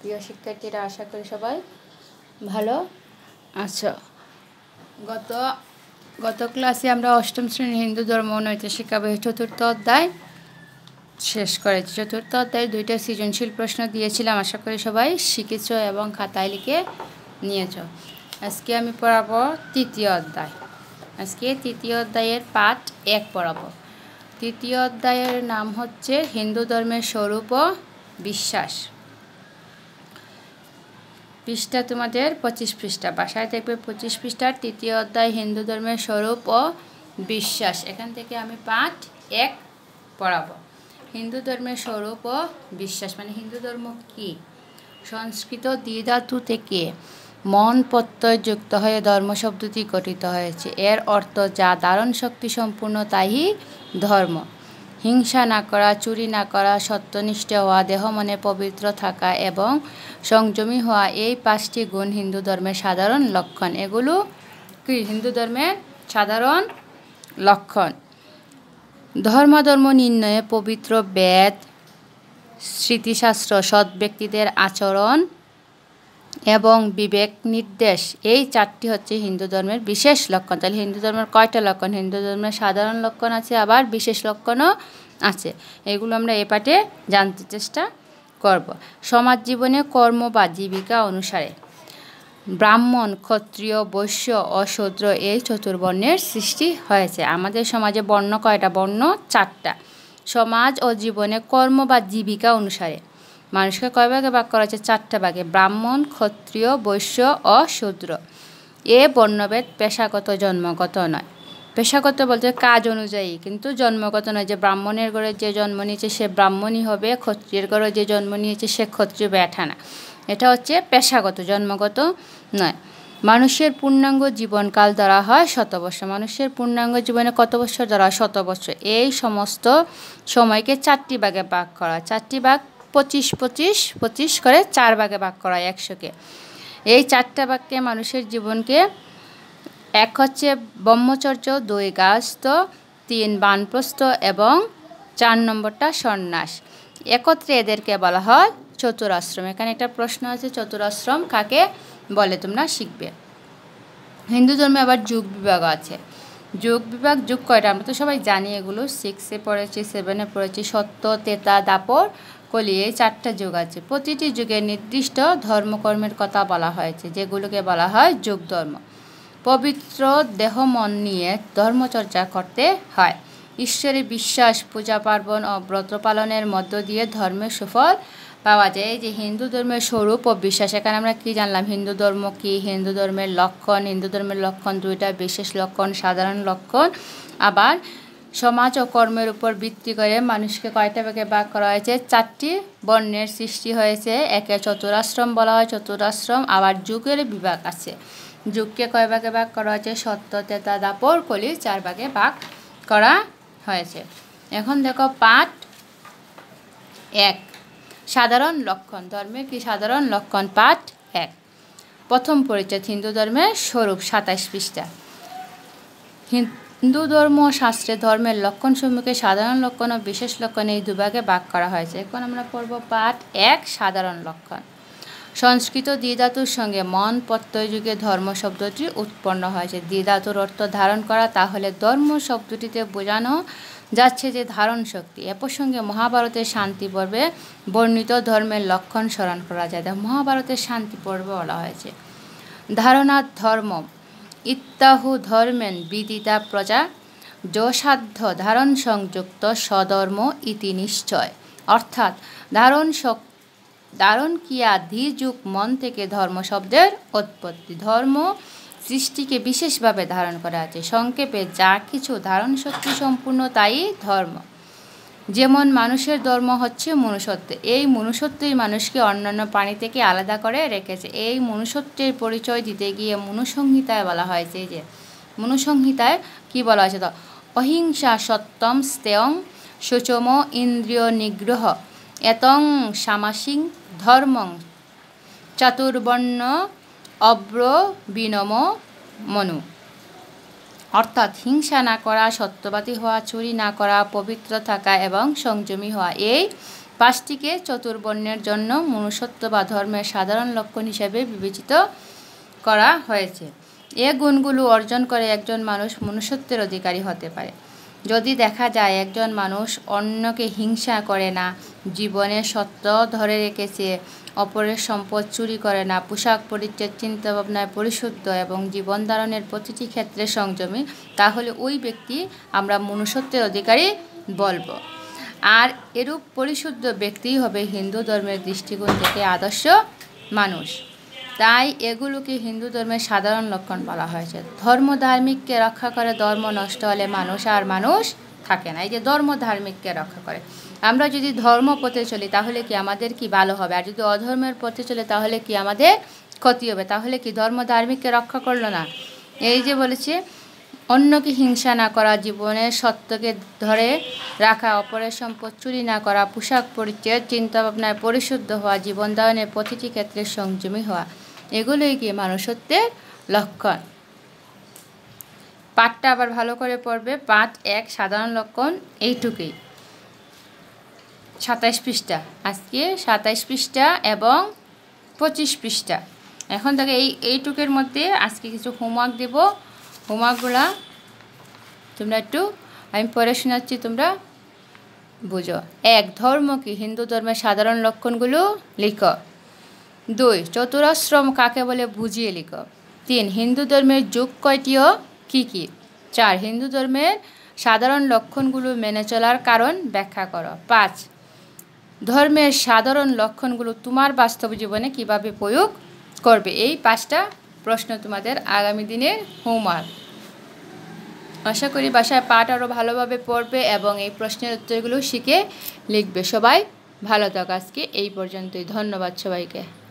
প্রিয় শিক্ষার্থীরা আশা করি সবাই ভালো আছো আচ্ছা। গত গত ক্লাসে আমরা অষ্টম শ্রেণীর হিন্দু ধর্ম শিক্ষা বই চতুর্থ অধ্যায় শেষ করেছি চতুর্থ অধ্যায় দুইটা সৃজনশীল প্রশ্ন দিয়েছিলাম আশা করি সবাই শিখেছ এবং খাতায় লিখে নিয়েছ আজকে আমি পড়াবো তৃতীয় অধ্যায় আজকে তৃতীয় অধ্যায়ের পাঠ এক পড়াবো তৃতীয় অধ্যায়ের নাম হচ্ছে হিন্দু ধর্মের স্বরূপ ও বিশ্বাস পৃষ্ঠা তোমাদের পঁচিশ পৃষ্ঠা বাসায় দেখবে পঁচিশ পৃষ্ঠা তৃতীয় অধ্যায় হিন্দু ধর্মের স্বরূপ ও বিশ্বাস এখান থেকে আমি পাঠ এক পড়াবো হিন্দু ধর্মের স্বরূপ ও বিশ্বাস মানে হিন্দু ধর্ম কি সংস্কৃত দ্বিধাতু থেকে মন প্রত্যয় যুক্ত হয়ে ধর্ম শব্দটি গঠিত হয়েছে এর অর্থ যা দারণ শক্তি সম্পূর্ণ তাই ধর্ম হিংসা না করা চুরি না করা সত্যনিষ্ঠ হওয়া দেহ মনে পবিত্র থাকা এবং সংযমী হওয়া এই পাঁচটি গুণ হিন্দু ধর্মের সাধারণ লক্ষণ এগুলো কি হিন্দু ধর্মের সাধারণ লক্ষণ ধর্ম নির্ণয়ে পবিত্র বেদ স্মৃতিশাস্ত্র সৎ ব্যক্তিদের আচরণ এবং বিবেক নির্দেশ এই চারটি হচ্ছে হিন্দু ধর্মের বিশেষ লক্ষণ তাহলে হিন্দু ধর্মের কয়টা লক্ষণ হিন্দু ধর্মের সাধারণ লক্ষণ আছে আবার বিশেষ লক্ষণও আছে এগুলো আমরা এ পাঠে জানতে চেষ্টা করব সমাজ জীবনে কর্ম বা জীবিকা অনুসারে ব্রাহ্মণ ক্ষত্রিয় বৈশ্য অশূদ্র এই চতুর্বর্ণের সৃষ্টি হয়েছে আমাদের সমাজে বর্ণ কয়টা বর্ণ চারটা সমাজ ও জীবনে কর্ম বা জীবিকা অনুসারে মানুষকে কয় ভাগে ভাগ করা হয়েছে চারটে ভাগে ব্রাহ্মণ ক্ষত্রিয় বৈশ্য ও শূদ্র এ বর্ণভেদ পেশাগত জন্মগত নয় পেশাগত বলতে কাজ অনুযায়ী কিন্তু জন্মগত নয় যে ব্রাহ্মণের ঘরে যে জন্ম নিয়েছে সে ব্রাহ্মণই হবে ক্ষত্রিয়ের ঘরে যে জন্ম নিয়েছে সে ক্ষত্রিয় না এটা হচ্ছে পেশাগত জন্মগত নয় মানুষের পূর্ণাঙ্গ জীবনকাল ধরা হয় শত বছর মানুষের পূর্ণাঙ্গ জীবনে কত বছর ধরা হয় শত বছর এই সমস্ত সময়কে চারটি ভাগে ভাগ করা চারটি ভাগ পঁচিশ পঁচিশ পঁচিশ করে চার ভাগে ভাগ করা হয় একশোকে এই চারটা বাক্যে মানুষের জীবনকে এক হচ্ছে ব্রহ্মচর্য দুই গাস্ত তিন বানপ্রস্থ এবং চার নম্বরটা সন্ন্যাস একত্রে এদেরকে বলা হয় চতুরাশ্রম এখানে একটা প্রশ্ন আছে চতুরাশ্রম কাকে বলে তোমরা শিখবে হিন্দু ধর্মে আবার যুগ বিভাগ আছে যোগ বিভাগ যোগ কয়টা আমরা তো সবাই জানি এগুলো সিক্সে পড়েছি সেভেনে পড়েছি সত্য তেতা দাপর কলি এই চারটা যোগ আছে প্রতিটি যুগের নির্দিষ্ট ধর্মকর্মের কথা বলা হয়েছে যেগুলোকে বলা হয় যোগ ধর্ম পবিত্র দেহ মন নিয়ে ধর্মচর্চা করতে হয় ঈশ্বরে বিশ্বাস পূজা পার্বণ ও ব্রত পালনের মধ্য দিয়ে ধর্মের সুফল পাওয়া যায় যে হিন্দু ধর্মের স্বরূপ ও বিশ্বাস এখানে আমরা কি জানলাম হিন্দু ধর্ম কি হিন্দু ধর্মের লক্ষণ হিন্দু ধর্মের লক্ষণ দুইটা বিশেষ লক্ষণ সাধারণ লক্ষণ আবার সমাজ ও কর্মের উপর ভিত্তি করে মানুষকে কয়টা ভাগে ভাগ করা হয়েছে চারটি বর্ণের সৃষ্টি হয়েছে একে চতুরাশ্রম বলা হয় চতুরাশ্রম আবার যুগের বিভাগ আছে যুগকে কয় ভাগে ভাগ করা হয়েছে সত্য তেতা দাপর কলি চার ভাগে ভাগ করা হয়েছে এখন দেখো পাঠ এক সাধারণ লক্ষণ ধর্মের কি সাধারণ লক্ষণ পাঠ এক প্রথম পরিচয় হিন্দু ধর্মের স্বরূপ সাতাশ পৃষ্ঠা হিন্দু ধর্ম শাস্ত্রে ধর্মের লক্ষণ সম্মুখে সাধারণ লক্ষণ ও বিশেষ লক্ষণ এই দুভাগে ভাগ করা হয়েছে এখন আমরা পড়ব পাঠ এক সাধারণ লক্ষণ সংস্কৃত দ্বিধাতুর সঙ্গে মন প্রত্যয়যুগে ধর্ম শব্দটি উৎপন্ন হয়েছে দ্বিধাতুর অর্থ ধারণ করা তাহলে ধর্ম শব্দটিতে বোঝানো যাচ্ছে যে ধারণ শক্তি এ প্রসঙ্গে মহাভারতের শান্তি পর্বে বর্ণিত ধর্মের লক্ষণ স্মরণ করা যায় মহাভারতের শান্তি পর্ব বলা হয়েছে ধারণার ধর্ম ইত্যাহু ধর্মেন বিদিতা প্রজা যসাধ্য ধারণ সংযুক্ত সধর্ম ইতি নিশ্চয় অর্থাৎ ধারণ শক্তি ধারণ কিয়া ধীযুগ মন থেকে ধর্ম শব্দের উৎপত্তি ধর্ম সৃষ্টিকে বিশেষভাবে ধারণ করা আছে সংক্ষেপে যা কিছু ধারণ শক্তি সম্পূর্ণ তাই ধর্ম যেমন মানুষের ধর্ম হচ্ছে মনুষ্যত্ব এই মনুষ্যত্বই মানুষকে অন্যান্য প্রাণী থেকে আলাদা করে রেখেছে এই মনুষ্যত্বের পরিচয় দিতে গিয়ে মনুসংহিতায় বলা হয়েছে যে মনুসংহিতায় কি বলা হয়েছে তো অহিংসা সত্যম স্তেয়ং সুচম ইন্দ্রিয় নিগ্রহ এতং সামাসিং ধর্মং চাতুর্বর্ণ অব্র বিনম মনু অর্থাৎ হিংসা না করা সত্যবাদী হওয়া চুরি না করা পবিত্র থাকা এবং সংযমী হওয়া এই পাঁচটিকে চতুর্বর্ণের জন্য মনুষ্যত্ব বা ধর্মের সাধারণ লক্ষণ হিসেবে বিবেচিত করা হয়েছে এ গুণগুলো অর্জন করে একজন মানুষ মনুষ্যত্বের অধিকারী হতে পারে যদি দেখা যায় একজন মানুষ অন্যকে হিংসা করে না জীবনে সত্য ধরে রেখেছে অপরের সম্পদ চুরি করে না পোশাক পরিচ্ছদ চিন্তাভাবনায় পরিশুদ্ধ এবং জীবন ধারণের প্রতিটি ক্ষেত্রে সংযমী তাহলে ওই ব্যক্তি আমরা মনুষ্যত্বের অধিকারী বলবো আর এরূপ পরিশুদ্ধ ব্যক্তিই হবে হিন্দু ধর্মের দৃষ্টিকোণ থেকে আদর্শ মানুষ তাই এগুলোকে হিন্দু ধর্মের সাধারণ লক্ষণ বলা হয়েছে ধর্ম ধার্মিককে রক্ষা করে ধর্ম নষ্ট হলে মানুষ আর মানুষ থাকে না এই যে ধর্ম ধার্মিককে রক্ষা করে আমরা যদি ধর্ম পথে চলি তাহলে কি আমাদের কি ভালো হবে আর যদি অধর্মের পথে চলে তাহলে কি আমাদের ক্ষতি হবে তাহলে কি ধর্ম ধার্মিককে রক্ষা করলো না এই যে বলেছি অন্যকে হিংসা না করা জীবনে সত্যকে ধরে রাখা অপরের সম্পদ চুরি না করা পোশাক পরিচয় ভাবনায় পরিশুদ্ধ হওয়া জীবনধারণের প্রতিটি ক্ষেত্রে সংযমী হওয়া এগুলোই কি মানুষত্বের লক্ষণ পাঠটা আবার ভালো করে পড়বে পাঁচ এক সাধারণ লক্ষণ এইটুকুই সাতাইশ পৃষ্ঠা আজকে সাতাইশ পৃষ্ঠা এবং পঁচিশ পৃষ্ঠা এখন তাকে এই এইটুকের মধ্যে আজকে কিছু হোমওয়ার্ক দেব হোমওয়ার্কগুলা তোমরা একটু আমি পরে শোনাচ্ছি তোমরা বুঝো এক ধর্ম কি হিন্দু ধর্মের সাধারণ লক্ষণগুলো লিখ দুই চতুরাশ্রম কাকে বলে বুঝিয়ে লিখ তিন হিন্দু ধর্মের যুগ কয়টিও কি কি চার হিন্দু ধর্মের সাধারণ লক্ষণগুলো মেনে চলার কারণ ব্যাখ্যা করো পাঁচ ধর্মের সাধারণ লক্ষণগুলো তোমার বাস্তব জীবনে কিভাবে প্রয়োগ করবে এই পাঁচটা প্রশ্ন তোমাদের আগামী দিনের হোমওয়ার্ক আশা করি বাসায় পাঠ আরও ভালোভাবে পড়বে এবং এই প্রশ্নের উত্তরগুলো শিখে লিখবে সবাই ভালো থাক আজকে এই পর্যন্তই ধন্যবাদ সবাইকে